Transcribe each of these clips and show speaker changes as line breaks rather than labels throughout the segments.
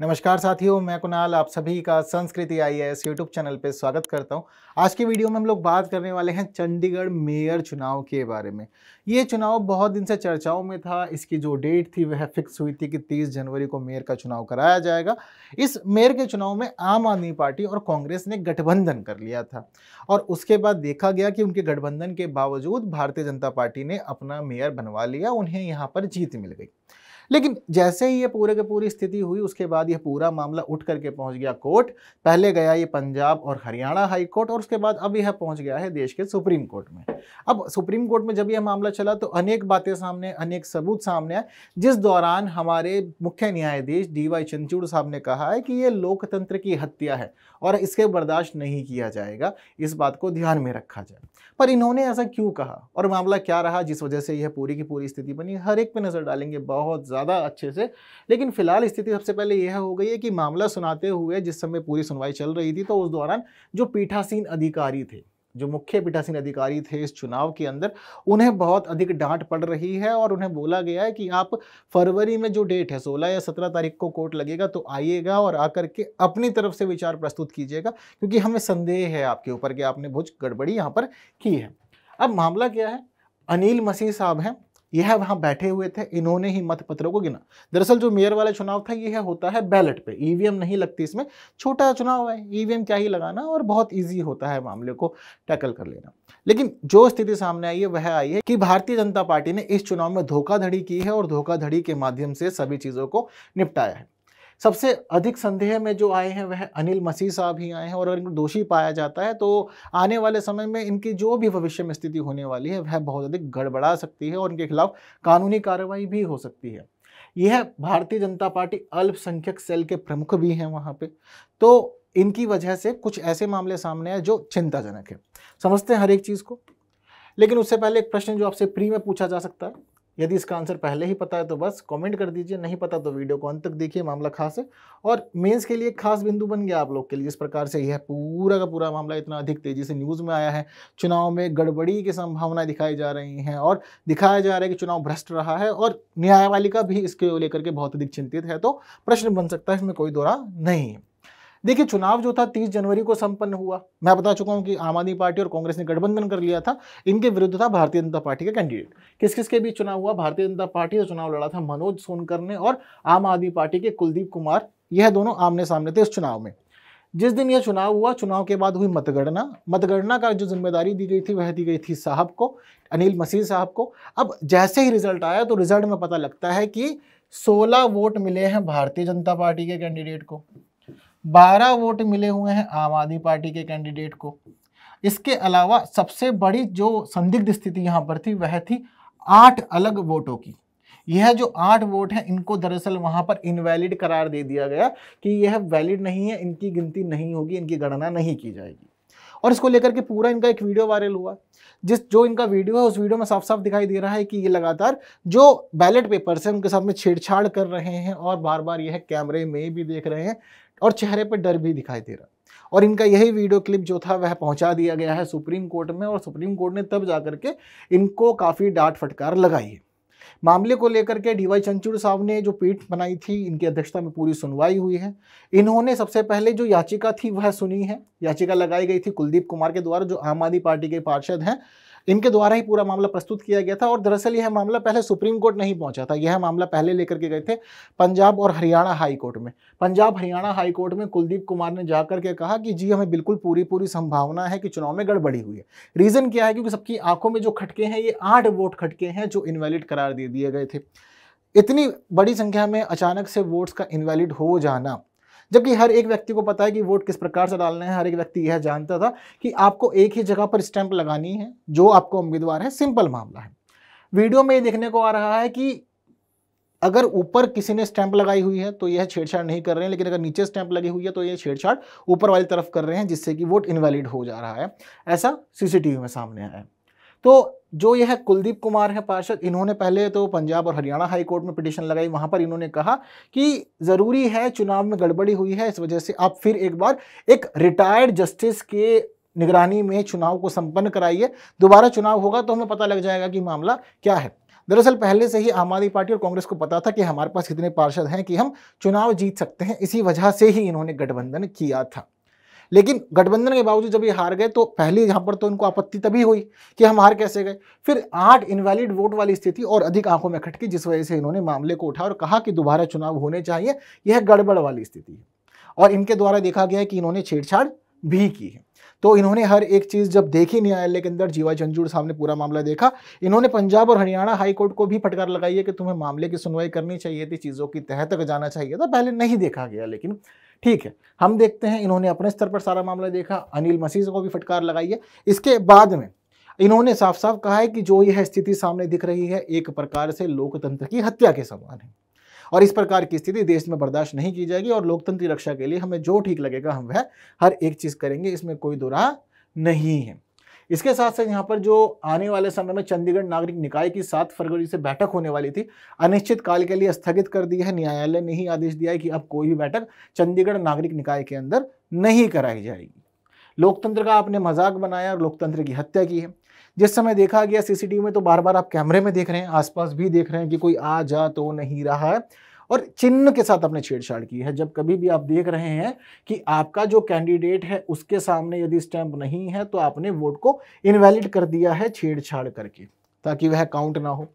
नमस्कार साथियों मैं कुणाल आप सभी का संस्कृति आई एस यूट्यूब चैनल पर स्वागत करता हूं आज के वीडियो में हम लोग बात करने वाले हैं चंडीगढ़ मेयर चुनाव के बारे में ये चुनाव बहुत दिन से चर्चाओं में था इसकी जो डेट थी वह फिक्स हुई थी कि 30 जनवरी को मेयर का चुनाव कराया जाएगा इस मेयर के चुनाव में आम आदमी पार्टी और कांग्रेस ने गठबंधन कर लिया था और उसके बाद देखा गया कि उनके गठबंधन के बावजूद भारतीय जनता पार्टी ने अपना मेयर बनवा लिया उन्हें यहाँ पर जीत मिल गई लेकिन जैसे ही ये पूरे की पूरी स्थिति हुई उसके बाद ये पूरा मामला उठ करके पहुंच गया कोर्ट पहले गया ये पंजाब और हरियाणा हाई कोर्ट और उसके बाद अब यह पहुंच गया है देश के सुप्रीम कोर्ट में अब सुप्रीम कोर्ट में जब यह मामला चला तो अनेक बातें सामने अनेक सबूत सामने आए जिस दौरान हमारे मुख्य न्यायाधीश डी वाई चंचूड़ साहब ने कहा है कि ये लोकतंत्र की हत्या है और इसके बर्दाश्त नहीं किया जाएगा इस बात को ध्यान में रखा जाए पर इन्होंने ऐसा क्यों कहा और मामला क्या रहा जिस वजह से यह पूरी की पूरी स्थिति बनी हर एक पे नज़र डालेंगे बहुत ज़्यादा अच्छे से लेकिन फिलहाल स्थिति सबसे पहले यह हो गई है कि मामला सुनाते हुए जिस समय पूरी सुनवाई चल रही थी तो उस दौरान जो पीठासीन अधिकारी थे जो मुख्य पीठासीन अधिकारी थे इस चुनाव के अंदर उन्हें बहुत अधिक डांट पड़ रही है और उन्हें बोला गया है कि आप फरवरी में जो डेट है 16 या 17 तारीख को कोर्ट लगेगा तो आइएगा और आकर के अपनी तरफ से विचार प्रस्तुत कीजिएगा क्योंकि हमें संदेह है आपके ऊपर कि आपने बहुत गड़बड़ी यहाँ पर की है अब मामला क्या है अनिल मसीह साहब हैं यह वहां बैठे हुए थे इन्होंने ही मत पत्रों को गिना दरअसल जो मेयर वाला चुनाव था यह होता है बैलेट पे ईवीएम e नहीं लगती इसमें छोटा चुनाव है ईवीएम e क्या ही लगाना और बहुत ईजी होता है मामले को टैकल कर लेना लेकिन जो स्थिति सामने आई है वह आई है कि भारतीय जनता पार्टी ने इस चुनाव में धोखाधड़ी की है और धोखाधड़ी के माध्यम से सभी चीज़ों को निपटाया है सबसे अधिक संदेह में जो आए हैं वह अनिल मसीह साहब ही आए हैं और अगर इनको दोषी पाया जाता है तो आने वाले समय में इनकी जो भी भविष्य में स्थिति होने वाली है वह बहुत अधिक गड़बड़ा सकती है और इनके खिलाफ कानूनी कार्रवाई भी हो सकती है यह भारतीय जनता पार्टी अल्पसंख्यक सेल के प्रमुख भी हैं वहाँ पे तो इनकी वजह से कुछ ऐसे मामले सामने आए जो चिंताजनक है समझते हैं हर एक चीज़ को लेकिन उससे पहले एक प्रश्न जो आपसे प्री में पूछा जा सकता है यदि इसका आंसर पहले ही पता है तो बस कमेंट कर दीजिए नहीं पता तो वीडियो को अंत तक देखिए मामला खास है और मेंस के लिए खास बिंदु बन गया आप लोग के लिए इस प्रकार से यह पूरा का पूरा मामला इतना अधिक तेजी से न्यूज़ में आया है चुनाव में गड़बड़ी की संभावनाएं दिखाई जा रही हैं और दिखाया जा रहा है कि चुनाव भ्रष्ट रहा है और न्यायपालिका भी इसके लेकर के बहुत अधिक चिंतित है तो प्रश्न बन सकता है इसमें कोई दौरा नहीं है देखिए चुनाव जो था 30 जनवरी को संपन्न हुआ मैं बता चुका हूं कि आम आदमी पार्टी और कांग्रेस ने गठबंधन कर लिया था इनके विरुद्ध था भारतीय जनता पार्टी का कैंडिडेट किस किस के बीच चुनाव हुआ भारतीय जनता पार्टी से चुनाव लड़ा था मनोज सोनकर ने और आम आदमी पार्टी के कुलदीप कुमार यह दोनों आमने सामने थे इस चुनाव में जिस दिन यह चुनाव हुआ चुनाव के बाद हुई मतगणना मतगणना का जो जिम्मेदारी दी गई थी वह दी गई थी साहब को अनिल मसीह साहब को अब जैसे ही रिजल्ट आया तो रिजल्ट में पता लगता है कि 16 वोट मिले हैं भारतीय जनता पार्टी के कैंडिडेट को बारह वोट मिले हुए हैं आम आदमी पार्टी के कैंडिडेट को इसके अलावा सबसे बड़ी जो संदिग्ध स्थिति यहाँ पर थी वह थी आठ अलग वोटों की यह जो आठ वोट हैं इनको दरअसल वहाँ पर इनवैलिड करार दे दिया गया कि यह वैलिड नहीं है इनकी गिनती नहीं होगी इनकी गणना नहीं की जाएगी और इसको लेकर के पूरा इनका एक वीडियो वायरल हुआ जिस जो इनका वीडियो है उस वीडियो में साफ साफ दिखाई दे रहा है कि ये लगातार जो बैलेट पेपर हैं उनके साथ में छेड़छाड़ कर रहे हैं और बार बार यह कैमरे में भी देख रहे हैं और चेहरे पर डर भी दिखाई दे रहा और इनका यही वीडियो क्लिप जो था वह पहुंचा दिया गया है सुप्रीम कोर्ट में और सुप्रीम कोर्ट ने तब जा करके इनको काफ़ी डांट फटकार लगाई है मामले को लेकर के डीवाई चंचूड़ साहब ने जो पीठ बनाई थी इनकी अध्यक्षता में पूरी सुनवाई हुई है इन्होंने सबसे पहले जो याचिका थी वह सुनी है याचिका लगाई गई थी कुलदीप कुमार के द्वारा जो आम आदमी पार्टी के पार्षद हैं इनके द्वारा ही पूरा मामला प्रस्तुत किया गया था और दरअसल यह मामला पहले सुप्रीम कोर्ट नहीं पहुंचा था यह मामला पहले लेकर के गए थे पंजाब और हरियाणा हाई कोर्ट में पंजाब हरियाणा हाई कोर्ट में कुलदीप कुमार ने जाकर के कहा कि जी हमें बिल्कुल पूरी पूरी संभावना है कि चुनाव में गड़बड़ी हुई है रीज़न क्या है क्योंकि सबकी आंखों में जो खटके हैं ये आठ वोट खटके हैं जो इनवैलिड करार दे दिए गए थे इतनी बड़ी संख्या में अचानक से वोट्स का इनवैलिड हो जाना जबकि हर एक व्यक्ति को पता है कि वोट किस प्रकार से डालना है हर एक व्यक्ति यह जानता था कि आपको एक ही जगह पर स्टैंप लगानी है जो आपका उम्मीदवार है सिंपल मामला है वीडियो में ये देखने को आ रहा है कि अगर ऊपर किसी ने स्टैंप लगाई हुई है तो यह छेड़छाड़ नहीं कर रहे हैं लेकिन अगर नीचे स्टैंप लगी हुई है तो यह छेड़छाड़ ऊपर वाली तरफ कर रहे हैं जिससे कि वोट इनवैलिड हो जा रहा है ऐसा सीसीटीवी में सामने आया है तो जो यह कुलदीप कुमार है पार्षद इन्होंने पहले तो पंजाब और हरियाणा हाई कोर्ट में पिटिशन लगाई वहाँ पर इन्होंने कहा कि ज़रूरी है चुनाव में गड़बड़ी हुई है इस वजह से आप फिर एक बार एक रिटायर्ड जस्टिस के निगरानी में चुनाव को संपन्न कराइए दोबारा चुनाव होगा तो हमें पता लग जाएगा कि मामला क्या है दरअसल पहले से ही आम आदमी पार्टी और कांग्रेस को पता था कि हमारे पास इतने पार्षद हैं कि हम चुनाव जीत सकते हैं इसी वजह से ही इन्होंने गठबंधन किया था लेकिन गठबंधन के बावजूद जब ये हार गए तो पहले यहाँ पर तो इनको आपत्ति तभी हुई कि हम हार कैसे गए फिर आठ इनवैलिड वोट वाली स्थिति और अधिक आंखों में खटकी जिस वजह से इन्होंने मामले को उठा और कहा कि दोबारा चुनाव होने चाहिए यह गड़बड़ वाली स्थिति है और इनके द्वारा देखा गया है कि इन्होंने छेड़छाड़ भी की है तो इन्होंने हर एक चीज़ जब देखी न्यायालय के अंदर जीवा झंझूर साहब ने पूरा मामला देखा इन्होंने पंजाब और हरियाणा हाईकोर्ट को भी फटकार लगाई है कि तुम्हें मामले की सुनवाई करनी चाहिए थी चीज़ों की तह तक जाना चाहिए था पहले नहीं देखा गया लेकिन ठीक है हम देखते हैं इन्होंने अपने स्तर पर सारा मामला देखा अनिल मसीह को भी फटकार लगाई है इसके बाद में इन्होंने साफ साफ कहा है कि जो यह स्थिति सामने दिख रही है एक प्रकार से लोकतंत्र की हत्या के समान है और इस प्रकार की स्थिति देश में बर्दाश्त नहीं की जाएगी और लोकतंत्र रक्षा के लिए हमें जो ठीक लगेगा हम वह हर एक चीज़ करेंगे इसमें कोई दुरा नहीं है इसके साथ साथ यहाँ पर जो आने वाले समय में चंडीगढ़ नागरिक निकाय की सात फरवरी से बैठक होने वाली थी अनिश्चित काल के लिए स्थगित कर दी है न्यायालय ने ही आदेश दिया है कि अब कोई भी बैठक चंडीगढ़ नागरिक निकाय के अंदर नहीं कराई जाएगी लोकतंत्र का आपने मजाक बनाया और लोकतंत्र की हत्या की है जिस समय देखा गया सीसीटीवी में तो बार बार आप कैमरे में देख रहे हैं आसपास भी देख रहे हैं कि कोई आ जा तो नहीं रहा है और चिन्ह के साथ आपने छेड़छाड़ की है जब कभी भी आप देख रहे हैं कि आपका जो कैंडिडेट है उसके सामने यदि स्टैंप नहीं है तो आपने वोट को इनवैलिड कर दिया है छेड़छाड़ करके ताकि वह काउंट ना हो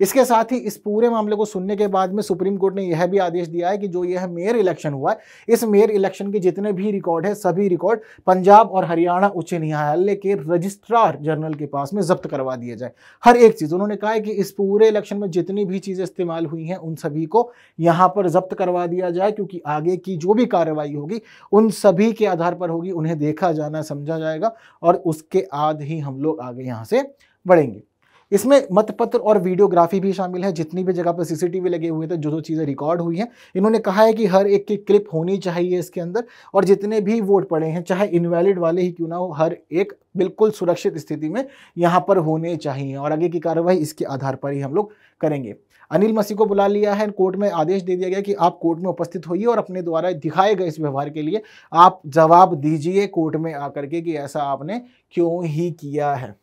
इसके साथ ही इस पूरे मामले को सुनने के बाद में सुप्रीम कोर्ट ने यह भी आदेश दिया है कि जो यह मेयर इलेक्शन हुआ है इस मेयर इलेक्शन के जितने भी रिकॉर्ड है सभी रिकॉर्ड पंजाब और हरियाणा उच्च न्यायालय के रजिस्ट्रार जनरल के पास में जब्त करवा दिया जाए हर एक चीज़ उन्होंने कहा है कि इस पूरे इलेक्शन में जितनी भी चीज़ें इस्तेमाल हुई हैं उन सभी को यहाँ पर जब्त करवा दिया जाए क्योंकि आगे की जो भी कार्रवाई होगी उन सभी के आधार पर होगी उन्हें देखा जाना समझा जाएगा और उसके बाद ही हम लोग आगे यहाँ से बढ़ेंगे इसमें मतपत्र और वीडियोग्राफी भी शामिल है जितनी भी जगह पर सीसीटीवी लगे हुए थे तो जो जो चीज़ें रिकॉर्ड हुई हैं इन्होंने कहा है कि हर एक की क्लिप होनी चाहिए इसके अंदर और जितने भी वोट पड़े हैं चाहे इनवैलिड वाले ही क्यों ना हो हर एक बिल्कुल सुरक्षित स्थिति में यहाँ पर होने चाहिए और आगे की कार्रवाई इसके आधार पर ही हम लोग करेंगे अनिल मसीह को बुला लिया है कोर्ट में आदेश दे दिया गया कि आप कोर्ट में उपस्थित होइए और अपने द्वारा दिखाए गए इस व्यवहार के लिए आप जवाब दीजिए कोर्ट में आकर के कि ऐसा आपने क्यों ही किया है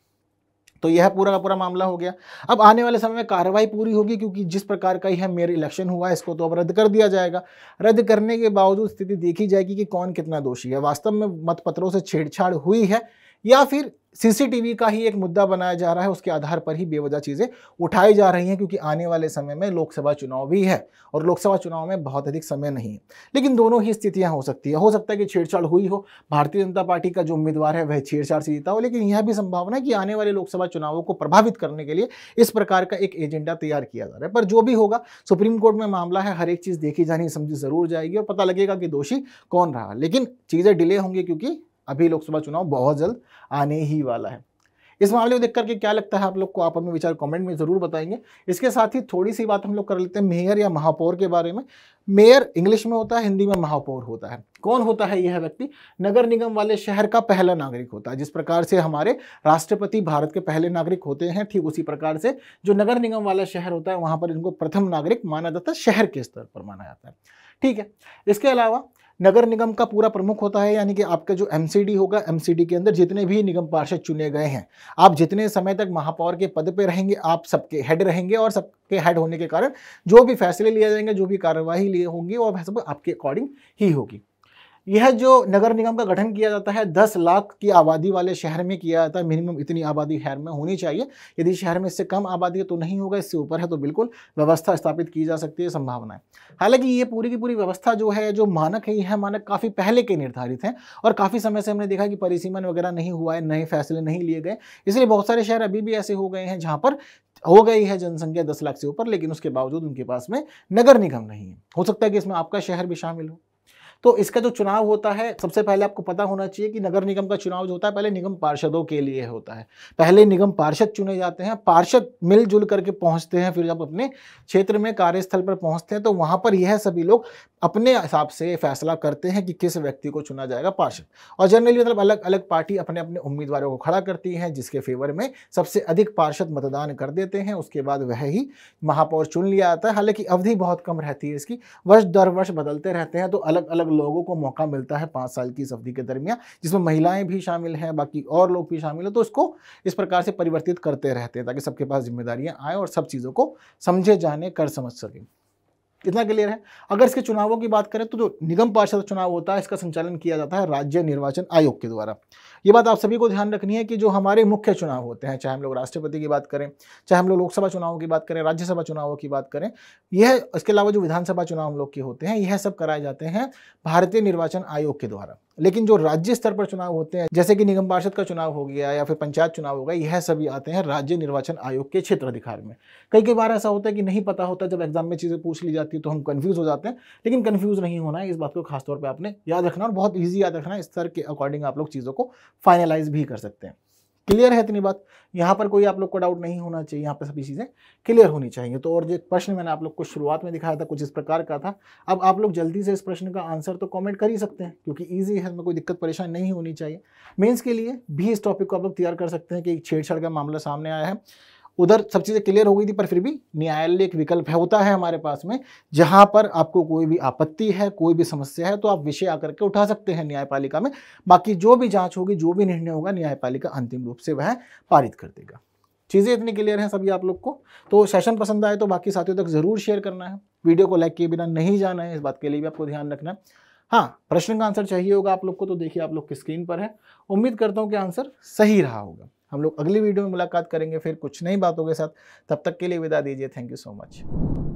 तो यह पूरा का पूरा मामला हो गया अब आने वाले समय में कार्रवाई पूरी होगी क्योंकि जिस प्रकार का यह मेयर इलेक्शन हुआ इसको तो अब रद्द कर दिया जाएगा रद्द करने के बावजूद स्थिति देखी जाएगी कि कौन कितना दोषी है वास्तव में मतपत्रों से छेड़छाड़ हुई है या फिर सीसीटीवी का ही एक मुद्दा बनाया जा रहा है उसके आधार पर ही बेवजह चीज़ें उठाई जा रही हैं क्योंकि आने वाले समय में लोकसभा चुनाव भी है और लोकसभा चुनाव में बहुत अधिक समय नहीं है लेकिन दोनों ही स्थितियां हो सकती है हो सकता है कि छेड़छाड़ हुई हो भारतीय जनता पार्टी का जो उम्मीदवार है वह छेड़छाड़ से जीता हो लेकिन यह भी संभावना है कि आने वाले लोकसभा चुनावों को प्रभावित करने के लिए इस प्रकार का एक एजेंडा तैयार किया जा रहा है पर जो भी होगा सुप्रीम कोर्ट में मामला है हर एक चीज़ देखी जानी समझी ज़रूर जाएगी और पता लगेगा कि दोषी कौन रहा लेकिन चीज़ें डिले होंगी क्योंकि अभी लोकसभा चुनाव बहुत जल्द आने ही वाला है इस मामले को देख करके क्या लगता है आप लोग को आप अपने विचार कमेंट में ज़रूर बताएंगे इसके साथ ही थोड़ी सी बात हम लोग कर लेते हैं मेयर या महापौर के बारे में मेयर इंग्लिश में होता है हिंदी में महापौर होता है कौन होता है यह व्यक्ति नगर निगम वाले शहर का पहला नागरिक होता है जिस प्रकार से हमारे राष्ट्रपति भारत के पहले नागरिक होते हैं ठीक उसी प्रकार से जो नगर निगम वाला शहर होता है वहां पर इनको प्रथम नागरिक माना जाता है शहर के स्तर पर माना जाता है ठीक है इसके अलावा नगर निगम का पूरा प्रमुख होता है यानी कि आपका जो एम होगा एम के अंदर जितने भी निगम पार्षद चुने गए हैं आप जितने समय तक महापौर के पद पर रहेंगे आप सबके हेड रहेंगे और सबके हेड होने के कारण जो भी फैसले लिए जाएंगे जो भी कार्यवाही लिए होंगी वो सब आपके अकॉर्डिंग ही होगी यह जो नगर निगम का गठन किया जाता है दस लाख की आबादी वाले शहर में किया जाता है मिनिमम इतनी आबादी शहर में होनी चाहिए यदि शहर में इससे कम आबादी है तो नहीं होगा इससे ऊपर है तो बिल्कुल व्यवस्था स्थापित की जा सकती है संभावना है हालांकि ये पूरी की पूरी व्यवस्था जो है जो मानक है यह मानक काफ़ी पहले के निर्धारित हैं और काफ़ी समय से हमने देखा कि परिसीमन वगैरह नहीं हुआ है नए फैसले नहीं लिए गए इसलिए बहुत सारे शहर अभी भी ऐसे हो गए हैं जहाँ पर हो गई है जनसंख्या दस लाख से ऊपर लेकिन उसके बावजूद उनके पास में नगर निगम नहीं है हो सकता है कि इसमें आपका शहर भी शामिल हो तो इसका जो चुनाव होता है सबसे पहले आपको पता होना चाहिए कि नगर निगम का चुनाव जो होता है पहले निगम पार्षदों के लिए होता है पहले निगम पार्षद चुने जाते हैं पार्षद मिलजुल करके पहुंचते हैं फिर जब अपने क्षेत्र में कार्यस्थल पर पहुंचते हैं तो वहां पर यह सभी लोग अपने हिसाब से फैसला करते हैं कि किस व्यक्ति को चुना जाएगा पार्षद और जनरली मतलब अलग अलग पार्टी अपने अपने उम्मीदवारों को खड़ा करती हैं जिसके फेवर में सबसे अधिक पार्षद मतदान कर देते हैं उसके बाद वह ही महापौर चुन लिया जाता है हालांकि अवधि बहुत कम रहती है इसकी वर्ष दर वर्ष बदलते रहते हैं तो अलग अलग तक लोगों को मौका मिलता है पाँच साल की इस अवधि के दरमियान जिसमें महिलाएं भी शामिल हैं बाकी और लोग भी शामिल हैं तो इसको इस प्रकार से परिवर्तित करते रहते हैं ताकि सबके पास जिम्मेदारियाँ आए और सब चीज़ों को समझे जाने कर समझ सकें इतना क्लियर है अगर इसके चुनावों की बात करें तो जो निगम पार्षद चुनाव होता है इसका संचालन किया जाता है राज्य निर्वाचन आयोग के द्वारा ये बात आप सभी को ध्यान रखनी है कि जो हमारे मुख्य चुनाव होते हैं चाहे हम लोग राष्ट्रपति की बात करें चाहे हम लोग लोकसभा चुनावों की बात करें राज्यसभा चुनावों की बात करें यह इसके अलावा जो विधानसभा चुनाव हम लोग के होते हैं यह सब कराए जाते हैं भारतीय निर्वाचन आयोग के द्वारा लेकिन जो राज्य स्तर पर चुनाव होते हैं जैसे कि निगम पार्षद का चुनाव हो गया या फिर पंचायत चुनाव हो गया यह सभी आते हैं राज्य निर्वाचन आयोग के क्षेत्र अधिकार में कई कई बार ऐसा होता है कि नहीं पता होता जब एग्जाम में चीज़ें पूछ ली जाती है तो हम कन्फ्यूज़ हो जाते हैं लेकिन कन्फ्यूज़ नहीं होना है इस बात को खासतौर पर आपने याद रखना और बहुत ईजी याद रखना इस स्तर के अकॉर्डिंग आप लोग चीज़ों को फाइनलाइज भी कर सकते हैं क्लियर है इतनी बात यहाँ पर कोई आप लोग को डाउट नहीं होना चाहिए यहाँ पर सभी चीज़ें क्लियर होनी चाहिए तो और जो प्रश्न मैंने आप लोग को शुरुआत में दिखाया था कुछ इस प्रकार का था अब आप लोग जल्दी से इस प्रश्न का आंसर तो कमेंट कर ही सकते हैं क्योंकि ईजी है इसमें कोई दिक्कत परेशान नहीं होनी चाहिए मेन्स के लिए भी इस टॉपिक को आप लोग तैयार कर सकते हैं कि छेड़छाड़ का मामला सामने आया है उधर सब चीज़ें क्लियर हो गई थी पर फिर भी न्यायालय एक विकल्प है होता है हमारे पास में जहाँ पर आपको कोई भी आपत्ति है कोई भी समस्या है तो आप विषय आकर के उठा सकते हैं न्यायपालिका में बाकी जो भी जाँच होगी जो भी निर्णय होगा न्यायपालिका अंतिम रूप से वह पारित कर देगा चीज़ें इतनी क्लियर हैं सभी आप लोग को तो सेशन पसंद आए तो बाकी साथियों तक ज़रूर शेयर करना है वीडियो को लाइक किए बिना नहीं जाना है इस बात के लिए भी आपको ध्यान रखना है हाँ प्रश्न का आंसर चाहिए होगा आप लोग को तो देखिए आप लोग की स्क्रीन पर है उम्मीद करता हूँ कि आंसर सही रहा होगा हम लोग अगली वीडियो में मुलाकात करेंगे फिर कुछ नई बातों के साथ तब तक के लिए विदा दीजिए थैंक यू सो मच